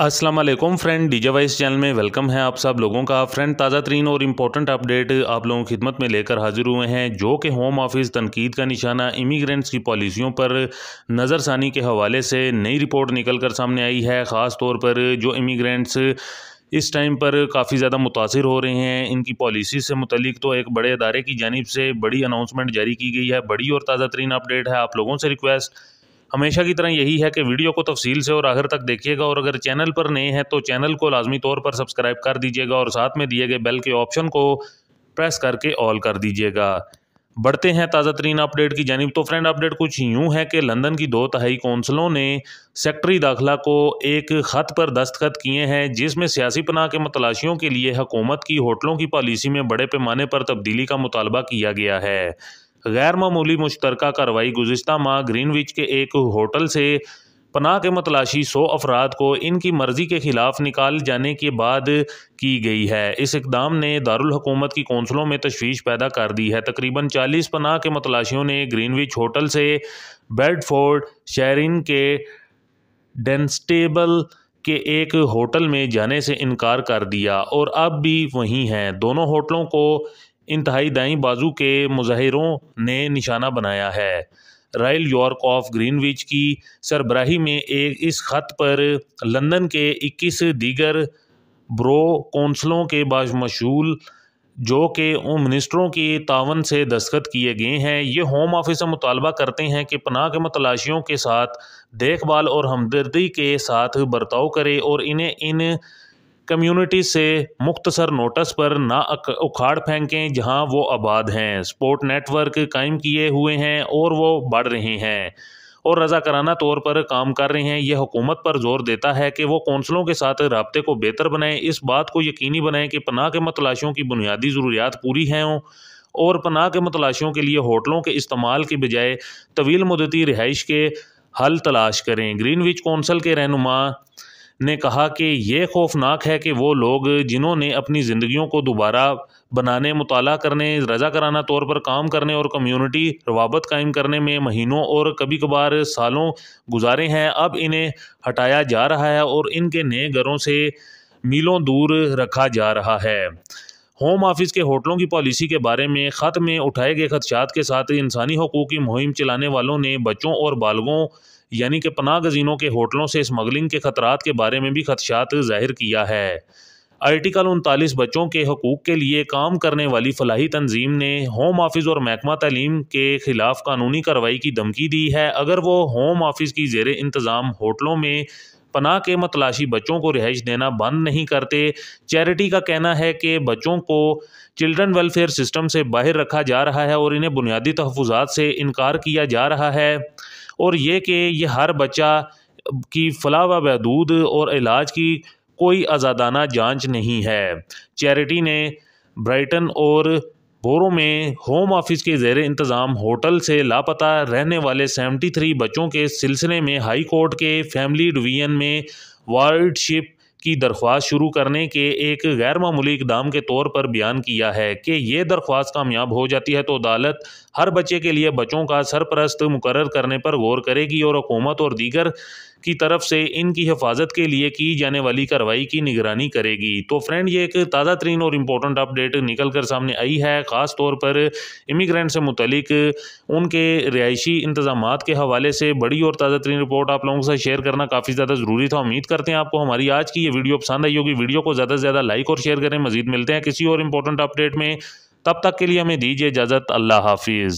Aslam friend DJ voice channel में welcome है आप सब लोगों का फ्रेंड ताज़ा तरीन और इम्पोर्टेंट अपडेट आप लोगों की खिदमत में लेकर हाजिर हुए हैं जो कि होम ऑफिस तनकीद का निशाना इमीग्रेंट्स की पॉलिसियों पर नज़रसानी के हवाले से नई रिपोर्ट निकल कर सामने आई है ख़ास तौर पर जो इमीग्रेंट्स इस टाइम पर काफ़ी ज़्यादा मुतासर हो रहे हैं इनकी पॉलिसी से मुतलिक तो एक बड़े अदारे की जानब से बड़ी अनाउंसमेंट जारी की गई है बड़ी और ताज़ा तरीन अपडेट है आप लोगों से रिक्वेस्ट हमेशा की तरह यही है कि वीडियो को तफसील से और आखिर तक देखिएगा और अगर चैनल पर नए हैं तो चैनल को लाजमी तौर पर सब्सक्राइब कर दीजिएगा और साथ में दिए गए बेल के ऑप्शन को प्रेस करके ऑल कर दीजिएगा बढ़ते हैं ताज़ा तरीन अपडेट की जानब तो फ्रेंड अपडेट कुछ यूँ है कि लंदन की दो तहाई कौंसलों ने सेक्टरी दाखिला को एक ख़त पर दस्तखत किए हैं जिसमें सियासी पनाह के मतलाशियों के लिए हकूमत की होटलों की पॉलिसी में बड़े पैमाने पर तब्दीली का मुतालबा किया गया है गैर मामूली मुश्तर कार्रवाई गुजशत माह ग्रीनविच के एक होटल से पनाह के मतलाशी सौ अफराद को इनकी मर्ज़ी के ख़िलाफ़ निकाल जाने के बाद की गई है इस इकदाम ने दारकूमत की कौंसलों में तशवीश पैदा कर दी है तकरीबन चालीस पनाह के मतलाशियों ने ग्रीनविच होटल से बेडफोर्ड शहरिन के डेंस्टेबल के एक होटल में जाने से इनकार कर दिया और अब भी वहीं हैं दोनों होटलों को इंतहाई दाई बाजू के मुजाहरों ने निशाना बनाया है रॉयल यॉर्क ऑफ ग्रीनविच की सरबराही में एक इस खत पर लंदन के 21 दीगर ब्रो कौंसलों के बाशमशूल जो कि उन मिनिस्टरों के तावन से दस्तखत किए गए हैं ये होम ऑफिस से मुतालबा करते हैं कि पनाह के मतलाशियों के साथ देखभाल और हमदर्दी के साथ बर्ताव करे और इन्हें इन कम्युनिटी से मुख्तसर नोटिस पर ना उखाड़ फेंकें जहां वो आबाद हैं स्पोर्ट नेटवर्क कायम किए हुए हैं और वो बढ़ रहे हैं और रजाकाराना तौर पर काम कर रहे हैं यह हुकूमत पर जोर देता है कि वो कौंसलों के साथ रबते को बेहतर बनाएं इस बात को यकीनी बनाएं कि पनाह के मतलाशियों की बुनियादी ज़रूरियात पूरी हैं और पनाह के मतलाशियों के लिए होटलों के इस्तेमाल के बजाय तवील मुदती रिहाइश के हल तलाश करें ग्रीन विच कौंसल के रहनुमा ने कहा कि यह खौफनाक है कि वो लोग जिन्होंने अपनी ज़िंदगियों को दोबारा बनाने मुताला करने रजा कराना तौर पर काम करने और कम्युनिटी रवाबत कायम करने में महीनों और कभी कभार सालों गुजारे हैं अब इन्हें हटाया जा रहा है और इनके नए घरों से मीलों दूर रखा जा रहा है होम ऑफिस के होटलों की पॉलिसी के बारे में ख़त में उठाए गए खदशात के साथ इंसानी हकूक़ की मुहिम चलाने वालों ने बच्चों और बालगों यानी कि पनाह गजीनों के होटलों से स्मगलिंग के खतरात के बारे में भी खदशात जाहिर किया है आर्टिकल उनतालीस बच्चों के हकूक़ के लिए काम करने वाली फलाही तंजीम ने होम ऑफिस और महकमा तलीम के ख़िलाफ़ कानूनी कार्रवाई की धमकी दी है अगर वो होम ऑफिस की जेर इंतज़ाम होटलों में पनाह के मतलाशी बच्चों को रिहाइश देना बंद नहीं करते चैरिटी का कहना है कि बच्चों को चिल्ड्रन वेलफेयर सिस्टम से बाहर रखा जा रहा है और इन्हें बुनियादी तहफात से इनकार किया जा रहा है और ये कि ये हर बच्चा की फलाह व बहदूद और इलाज की कोई आज़ादाना जाँच नहीं है चैरिटी ने ब्राइटन और बोरों में होम ऑफिस के जेर इंतज़ाम होटल से लापता रहने वाले 73 बच्चों के सिलसिले में हाई कोर्ट के फैमिली डिवीजन में वार्डशिप की दरख्वास्त शुरू करने के एक गैर मामूली इकदाम के तौर पर बयान किया है कि ये दरख्वास्त कामयाब हो जाती है तो अदालत हर बच्चे के लिए बच्चों का सरपरस्त मुकर करने पर गौर करेगी और हुकूमत और दीगर की तरफ से इनकी हिफाजत के लिए की जाने वाली कार्रवाई की निगरानी करेगी तो फ्रेंड ये एक ताज़ा तरीन और इम्पोर्टेंट अपडेट निकल कर सामने आई है ख़ास तौर पर इमिग्रेंट से मुतलिक उनके रिहायशी इंतजाम के हवाले से बड़ी और ताज़ा तरीन रिपोर्ट आप लोगों के साथ शेयर करना काफ़ी ज़्यादा ज़रूरी था उम्मीद करते हैं आपको हमारी आज की ये वीडियो पसंद आई होगी वीडियो को ज़्यादा से ज़्यादा लाइक और शेयर करें मजीद मिलते हैं किसी और इम्पोर्टेंट अपडेट में तब तक के लिए हमें दीजिए इजाज़त अल्लाह हाफिज़